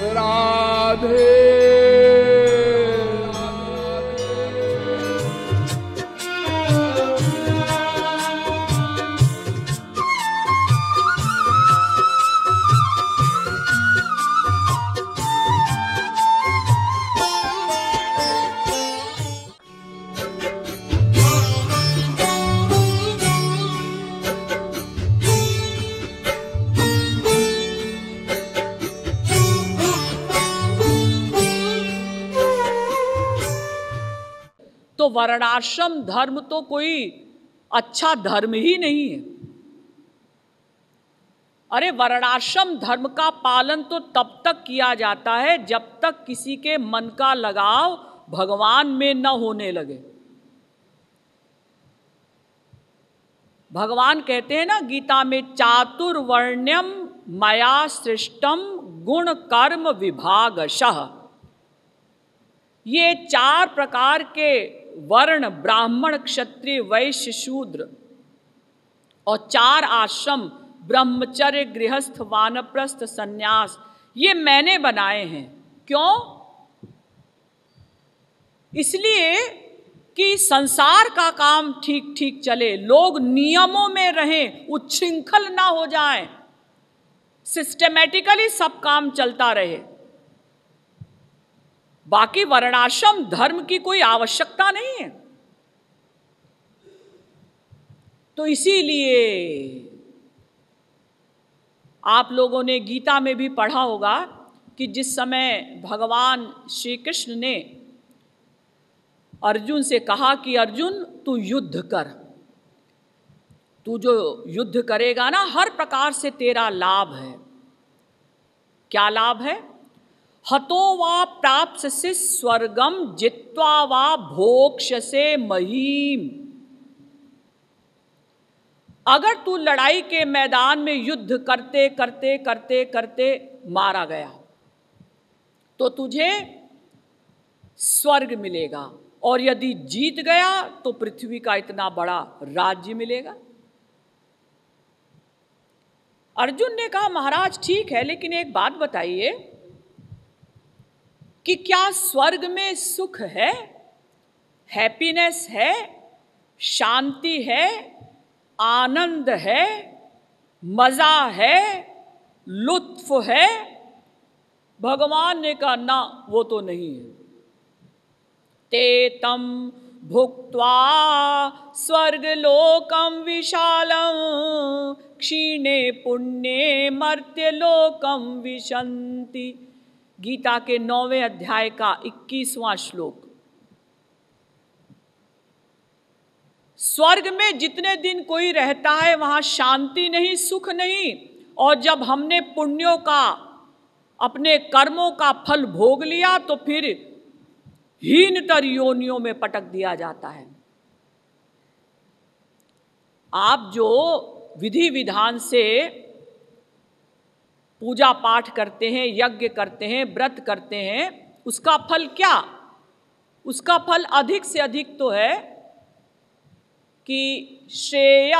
राधे तो वर्णाश्रम धर्म तो कोई अच्छा धर्म ही नहीं है अरे वर्णाश्रम धर्म का पालन तो तब तक किया जाता है जब तक किसी के मन का लगाव भगवान में न होने लगे भगवान कहते हैं ना गीता में चातुर्वर्ण्यम मया सृष्टम गुण कर्म विभाग ये चार प्रकार के वर्ण ब्राह्मण क्षत्रिय वैश्य शूद्र और चार आश्रम ब्रह्मचर्य गृहस्थ वानप्रस्थ संन्यास ये मैंने बनाए हैं क्यों इसलिए कि संसार का काम ठीक ठीक चले लोग नियमों में रहें उच्छृंखल ना हो जाए सिस्टमेटिकली सब काम चलता रहे बाकी वर्णाश्रम धर्म की कोई आवश्यकता नहीं है तो इसीलिए आप लोगों ने गीता में भी पढ़ा होगा कि जिस समय भगवान श्री कृष्ण ने अर्जुन से कहा कि अर्जुन तू युद्ध कर तू जो युद्ध करेगा ना हर प्रकार से तेरा लाभ है क्या लाभ है हतो वा प्राप्स्यसि स्वर्गम जित्वा वा भोक्ष से महीम अगर तू लड़ाई के मैदान में युद्ध करते करते करते करते मारा गया तो तुझे स्वर्ग मिलेगा और यदि जीत गया तो पृथ्वी का इतना बड़ा राज्य मिलेगा अर्जुन ने कहा महाराज ठीक है लेकिन एक बात बताइए कि क्या स्वर्ग में सुख है हैप्पीनेस है शांति है आनंद है मज़ा है लुत्फ है भगवान ने कहा ना वो तो नहीं है ते तम भुक्त्वा स्वर्गलोकम विशालम क्षीणे पुण्य मर्त्यलोकम विशंति गीता के नौवें अध्याय का इक्कीसवां श्लोक स्वर्ग में जितने दिन कोई रहता है वहां शांति नहीं सुख नहीं और जब हमने पुण्यों का अपने कर्मों का फल भोग लिया तो फिर हीनतर योनियों में पटक दिया जाता है आप जो विधि विधान से पूजा पाठ करते हैं यज्ञ करते हैं व्रत करते हैं उसका फल क्या उसका फल अधिक से अधिक तो है कि श्रेय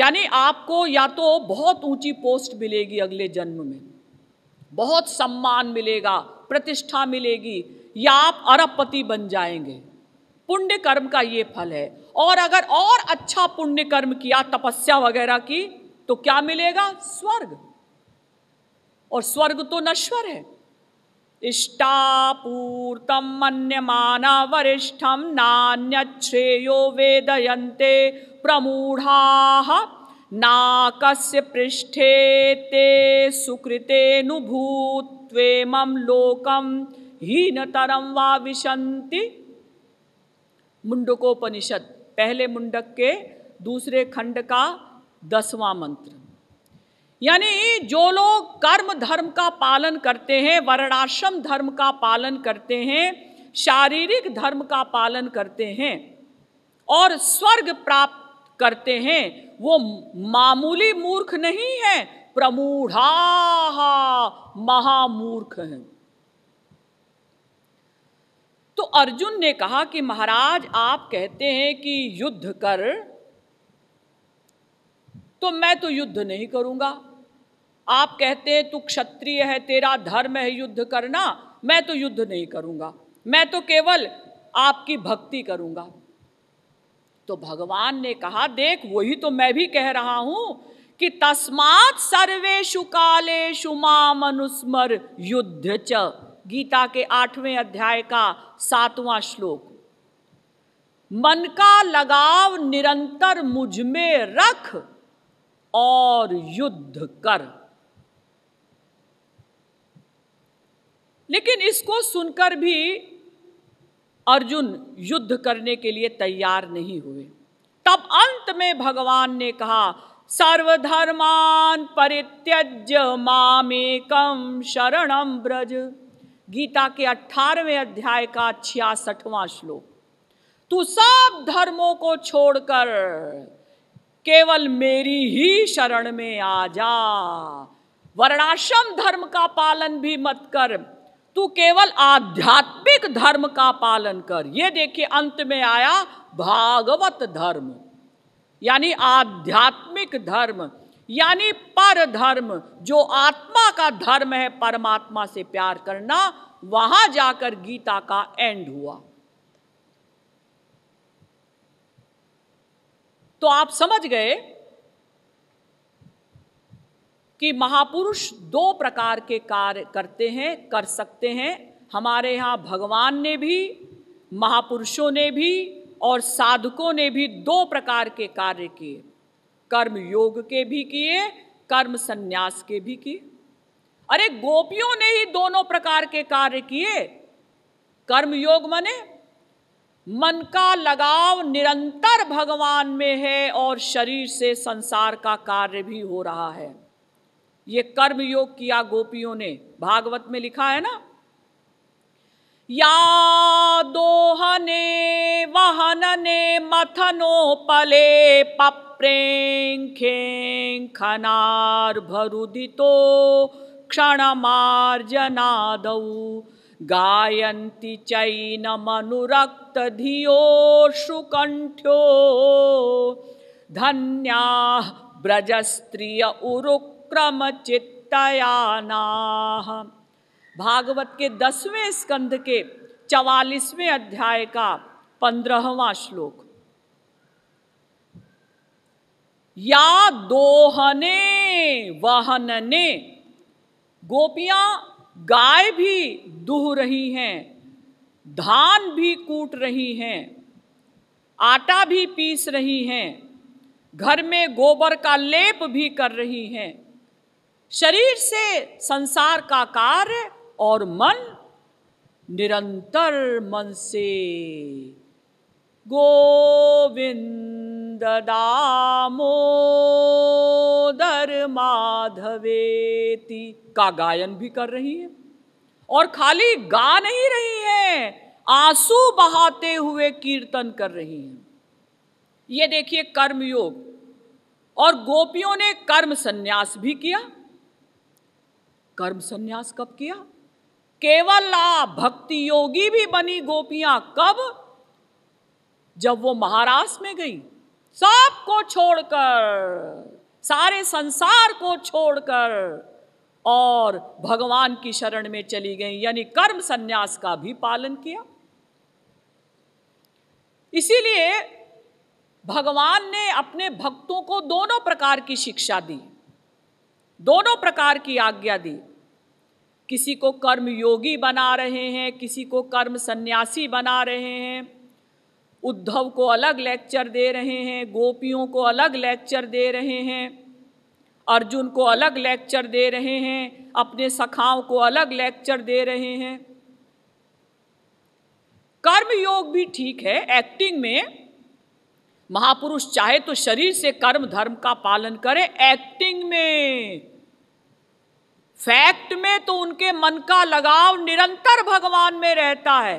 यानी आपको या तो बहुत ऊंची पोस्ट मिलेगी अगले जन्म में बहुत सम्मान मिलेगा प्रतिष्ठा मिलेगी या आप अरबपति बन जाएंगे पुण्य कर्म का ये फल है और अगर और अच्छा पुण्य कर्म किया तपस्या वगैरह की तो क्या मिलेगा स्वर्ग और स्वर्ग तो नश्वर है इष्टापूर्तम मन्यमाना वरिष्ठम नान्य श्रेयो वेदयन्ते प्रमूढ़ा नाकस्य पृष्ठे ते सुकृतेनुभूत्वेमं लोकम हीनतरम वा विशंति मुंडकोपनिषद पहले मुंडक के दूसरे खंड का दसवां मंत्र यानी जो लोग कर्म धर्म का पालन करते हैं वर्णाश्रम धर्म का पालन करते हैं शारीरिक धर्म का पालन करते हैं और स्वर्ग प्राप्त करते हैं वो मामूली मूर्ख नहीं है प्रमूढ़ा महामूर्ख हैं तो अर्जुन ने कहा कि महाराज आप कहते हैं कि युद्ध कर तो मैं तो युद्ध नहीं करूंगा आप कहते हैं तू क्षत्रिय है तेरा धर्म है युद्ध करना मैं तो युद्ध नहीं करूंगा मैं तो केवल आपकी भक्ति करूंगा तो भगवान ने कहा देख वही तो मैं भी कह रहा हूं कि तस्मात सर्वेशु कालेशु माम मनुस्मर युद्ध च गीता के आठवें अध्याय का सातवां श्लोक मन का लगाव निरंतर मुझ में रख और युद्ध कर लेकिन इसको सुनकर भी अर्जुन युद्ध करने के लिए तैयार नहीं हुए तब अंत में भगवान ने कहा सर्वधर्मान परित्यज्य मामेकम शरणम ब्रज गीता के अठारहवें अध्याय का छियासठवां श्लोक तू सब धर्मों को छोड़कर केवल मेरी ही शरण में आ जा वर्णाश्रम धर्म का पालन भी मत कर तू केवल आध्यात्मिक धर्म का पालन कर ये देखिए अंत में आया भागवत धर्म यानी आध्यात्मिक धर्म यानी पर धर्म जो आत्मा का धर्म है परमात्मा से प्यार करना वहां जाकर गीता का एंड हुआ तो आप समझ गए कि महापुरुष दो प्रकार के कार्य करते हैं कर सकते हैं हमारे यहाँ भगवान ने भी महापुरुषों ने भी और साधकों ने भी दो प्रकार के कार्य किए कर्म योग के भी किए कर्म संन्यास के भी किए अरे गोपियों ने ही दोनों प्रकार के कार्य किए कर्म योग मने मन का लगाव निरंतर भगवान में है और शरीर से संसार का कार्य भी हो रहा है ये कर्म योग किया गोपियों ने भागवत में लिखा है ना या दोहने वहनने मथनोपले पप्रेङ्खेङ्खनार्भरुदितो क्षणमार्जनादौ गायन्ति चैनमनुरक्तधियो श्रुकण्ठ्यो धन्याः ब्रजस्त्रिय उरुक्रमचित्तयानाः भागवत के दसवें स्कंध के चवालीसवें अध्याय का पंद्रहवा श्लोक या दोहने वहनने गोपियां गाय भी दूह रही हैं धान भी कूट रही हैं आटा भी पीस रही हैं घर में गोबर का लेप भी कर रही हैं शरीर से संसार का कार्य और मन निरंतर मन से गोविंद दामोदर माधवेती का गायन भी कर रही है और खाली गा नहीं रही है आंसू बहाते हुए कीर्तन कर रही है ये देखिए कर्म योग और गोपियों ने कर्म संन्यास भी किया कर्म संन्यास कब किया केवल भक्ति योगी भी बनी गोपियां कब जब वो महाराष्ट्र में गई सबको छोड़कर सारे संसार को छोड़कर और भगवान की शरण में चली गई यानी कर्म संन्यास का भी पालन किया इसीलिए भगवान ने अपने भक्तों को दोनों प्रकार की शिक्षा दी दोनों प्रकार की आज्ञा दी किसी को कर्म योगी बना रहे हैं किसी को कर्म सन्यासी बना रहे हैं उद्धव को अलग लेक्चर दे रहे हैं गोपियों को अलग लेक्चर दे रहे हैं अर्जुन को अलग लेक्चर दे रहे हैं अपने सखाओं को अलग लेक्चर दे रहे हैं कर्म योग भी ठीक है एक्टिंग में महापुरुष चाहे तो शरीर से कर्म धर्म का पालन करें एक्टिंग में फैक्ट में तो उनके मन का लगाव निरंतर भगवान में रहता है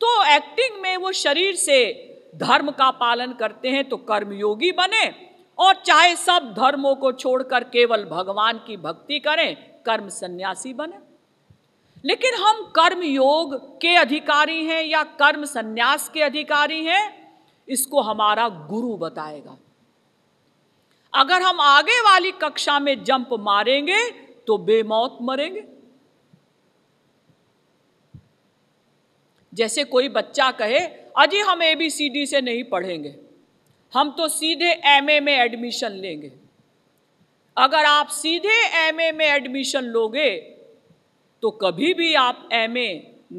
तो एक्टिंग में वो शरीर से धर्म का पालन करते हैं तो कर्मयोगी बने और चाहे सब धर्मों को छोड़कर केवल भगवान की भक्ति करें कर्म सन्यासी बने लेकिन हम कर्म योग के अधिकारी हैं या कर्म सन्यास के अधिकारी हैं इसको हमारा गुरु बताएगा अगर हम आगे वाली कक्षा में जंप मारेंगे तो बेमौत मरेंगे जैसे कोई बच्चा कहे अजी हम ए बी सी डी से नहीं पढ़ेंगे हम तो सीधे एम ए में एडमिशन लेंगे अगर आप सीधे एम ए में एडमिशन लोगे तो कभी भी आप एम ए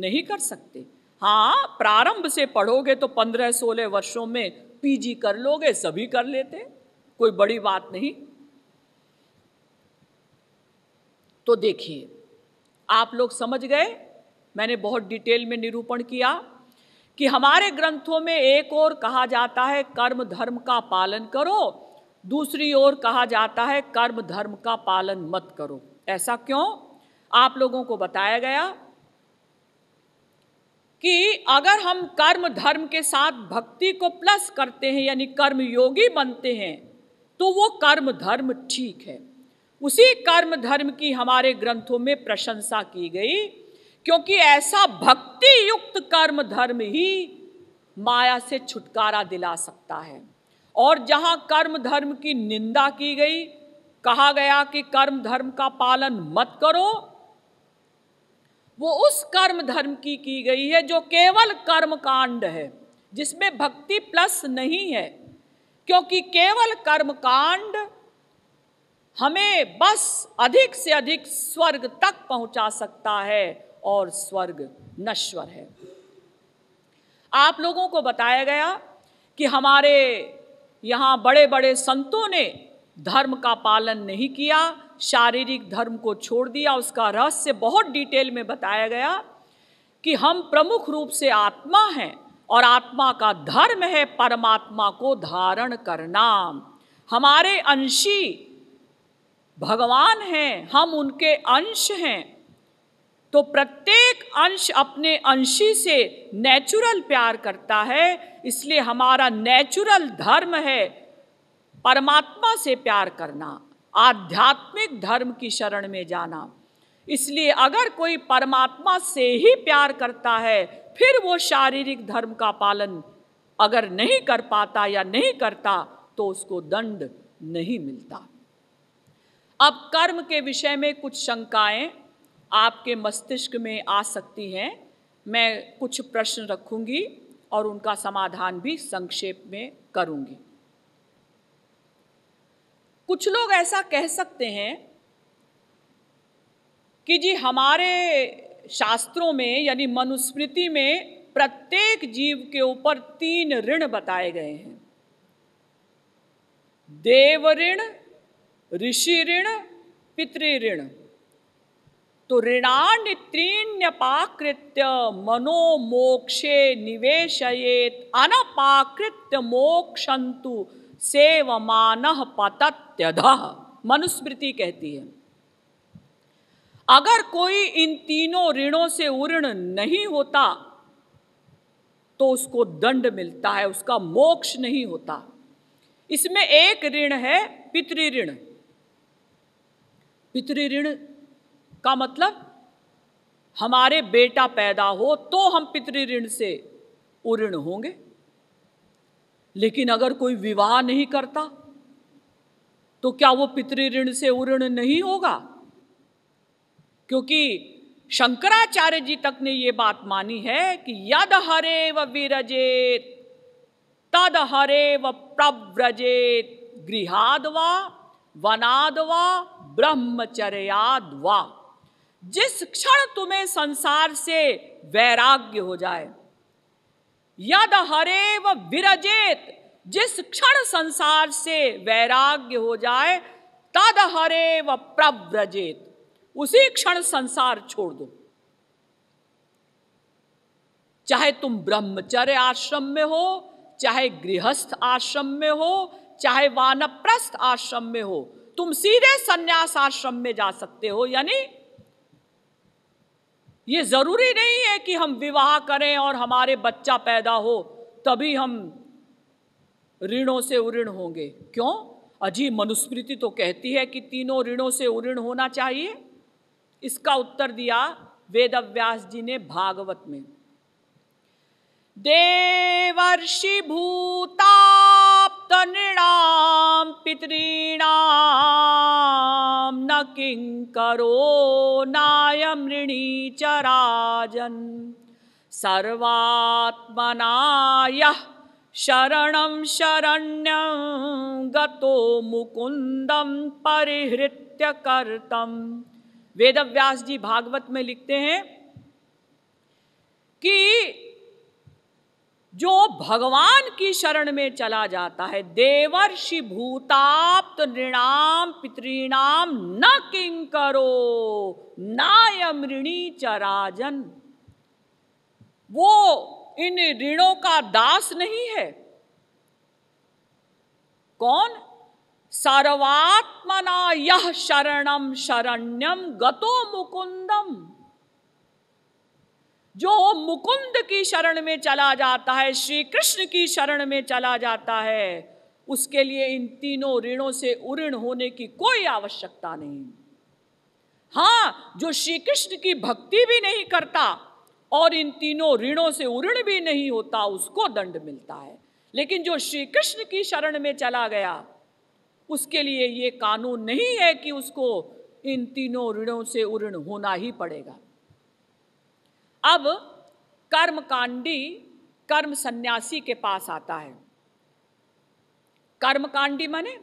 नहीं कर सकते हाँ प्रारंभ से पढ़ोगे तो पंद्रह सोलह वर्षों में पीजी कर लोगे सभी कर लेते कोई बड़ी बात नहीं तो देखिए आप लोग समझ गए मैंने बहुत डिटेल में निरूपण किया कि हमारे ग्रंथों में एक और कहा जाता है कर्म धर्म का पालन करो दूसरी ओर कहा जाता है कर्म धर्म का पालन मत करो ऐसा क्यों आप लोगों को बताया गया कि अगर हम कर्म धर्म के साथ भक्ति को प्लस करते हैं यानी कर्म योगी बनते हैं तो वो कर्म धर्म ठीक है उसी कर्म धर्म की हमारे ग्रंथों में प्रशंसा की गई क्योंकि ऐसा भक्ति युक्त कर्म धर्म ही माया से छुटकारा दिला सकता है और जहां कर्म धर्म की निंदा की गई कहा गया कि कर्म धर्म का पालन मत करो वो उस कर्म धर्म की की गई है जो केवल कर्म कांड है जिसमें भक्ति प्लस नहीं है क्योंकि केवल कर्म कांड हमें बस अधिक से अधिक स्वर्ग तक पहुंचा सकता है और स्वर्ग नश्वर है आप लोगों को बताया गया कि हमारे यहाँ बड़े बड़े संतों ने धर्म का पालन नहीं किया शारीरिक धर्म को छोड़ दिया उसका रहस्य बहुत डिटेल में बताया गया कि हम प्रमुख रूप से आत्मा हैं और आत्मा का धर्म है परमात्मा को धारण करना हमारे अंशी भगवान हैं हम उनके अंश हैं तो प्रत्येक अंश अपने अंशी से नेचुरल प्यार करता है इसलिए हमारा नेचुरल धर्म है परमात्मा से प्यार करना आध्यात्मिक धर्म की शरण में जाना इसलिए अगर कोई परमात्मा से ही प्यार करता है फिर वो शारीरिक धर्म का पालन अगर नहीं कर पाता या नहीं करता तो उसको दंड नहीं मिलता अब कर्म के विषय में कुछ शंकाएं आपके मस्तिष्क में आ सकती हैं मैं कुछ प्रश्न रखूंगी और उनका समाधान भी संक्षेप में करूंगी कुछ लोग ऐसा कह सकते हैं कि जी हमारे शास्त्रों में यानी मनुस्मृति में प्रत्येक जीव के ऊपर तीन ऋण बताए गए हैं देव ऋण ऋषि ऋण ऋण तो ऋणान त्रीण्यपाकृत्य मनोमोक्षे निवेशयेत अनपाकृत्य मोक्षंतु सेवमान पतत्यध मनुस्मृति कहती है अगर कोई इन तीनों ऋणों से उऋण नहीं होता तो उसको दंड मिलता है उसका मोक्ष नहीं होता इसमें एक ऋण है पितृ ऋण पितृऋण का मतलब हमारे बेटा पैदा हो तो हम पितृऋण से उऋण होंगे लेकिन अगर कोई विवाह नहीं करता तो क्या वो पितृऋण से उऋण नहीं होगा क्योंकि शंकराचार्य जी तक ने यह बात मानी है कि यद हरे व विरजेत तद हरे व प्रव्रजेत गृहाद व वनाद वा ब्रह्मचर्या वा जिस क्षण तुम्हें संसार से वैराग्य हो जाए यद हरे व विरजेत जिस क्षण संसार से वैराग्य हो जाए तद हरे व प्रव्रजेत उसी क्षण संसार छोड़ दो चाहे तुम ब्रह्मचर्य आश्रम में हो चाहे गृहस्थ आश्रम में हो चाहे वानप्रस्थ आश्रम में हो तुम सीधे संन्यास आश्रम में जा सकते हो यानी ये ज़रूरी नहीं है कि हम विवाह करें और हमारे बच्चा पैदा हो तभी हम ऋणों से उऋण होंगे क्यों अजी मनुस्मृति तो कहती है कि तीनों ऋणों से उऋण होना चाहिए इसका उत्तर दिया वेद व्यास जी ने भागवत में देवर्षि भूताप्त नृणाम पितृणाम किङ्करो नायमृणीचराजन् सर्वात्मना यः सर्वात्म शरण्यं गतो गुकुंदम परिहृत्य कर्तम वेदव्यास जी भागवत में लिखते हैं कि जो भगवान की शरण में चला जाता है देवर्षि भूताप्त नृणाम पितृणाम न किंग करो नायमृणी ऋणी चराजन वो इन ऋणों का दास नहीं है कौन सर्वात्मना यह शरणम शरण्यम गतो मुकुंदम जो मुकुंद की शरण में चला जाता है श्री कृष्ण की शरण में चला जाता है उसके लिए इन तीनों ऋणों से उऋण होने की कोई आवश्यकता नहीं हाँ जो श्री कृष्ण की भक्ति भी नहीं करता और इन तीनों ऋणों से उऋण भी नहीं होता उसको दंड मिलता है लेकिन जो श्री कृष्ण की शरण में चला गया उसके लिए ये कानून नहीं है कि उसको इन तीनों ऋणों से उऋण होना ही पड़ेगा अब कर्मकांडी कर्म सन्यासी के पास आता है कर्मकांडी माने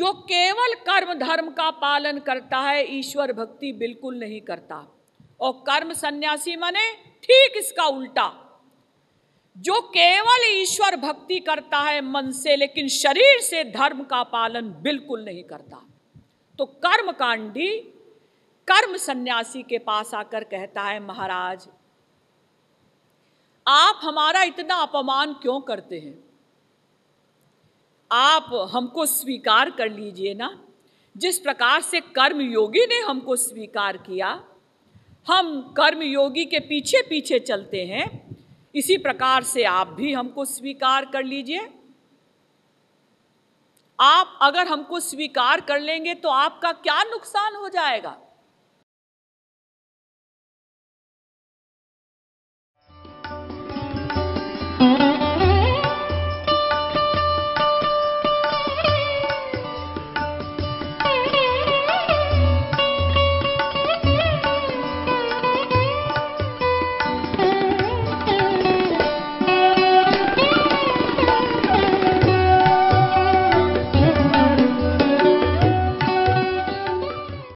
जो केवल कर्म धर्म का पालन करता है ईश्वर भक्ति बिल्कुल नहीं करता और कर्म सन्यासी माने ठीक इसका उल्टा जो केवल ईश्वर भक्ति करता है मन से लेकिन शरीर से धर्म का पालन बिल्कुल नहीं करता तो कर्मकांडी कर्म सन्यासी के पास आकर कहता है महाराज आप हमारा इतना अपमान क्यों करते हैं आप हमको स्वीकार कर लीजिए ना जिस प्रकार से कर्म योगी ने हमको स्वीकार किया हम कर्म योगी के पीछे पीछे चलते हैं इसी प्रकार से आप भी हमको स्वीकार कर लीजिए आप अगर हमको स्वीकार कर लेंगे तो आपका क्या नुकसान हो जाएगा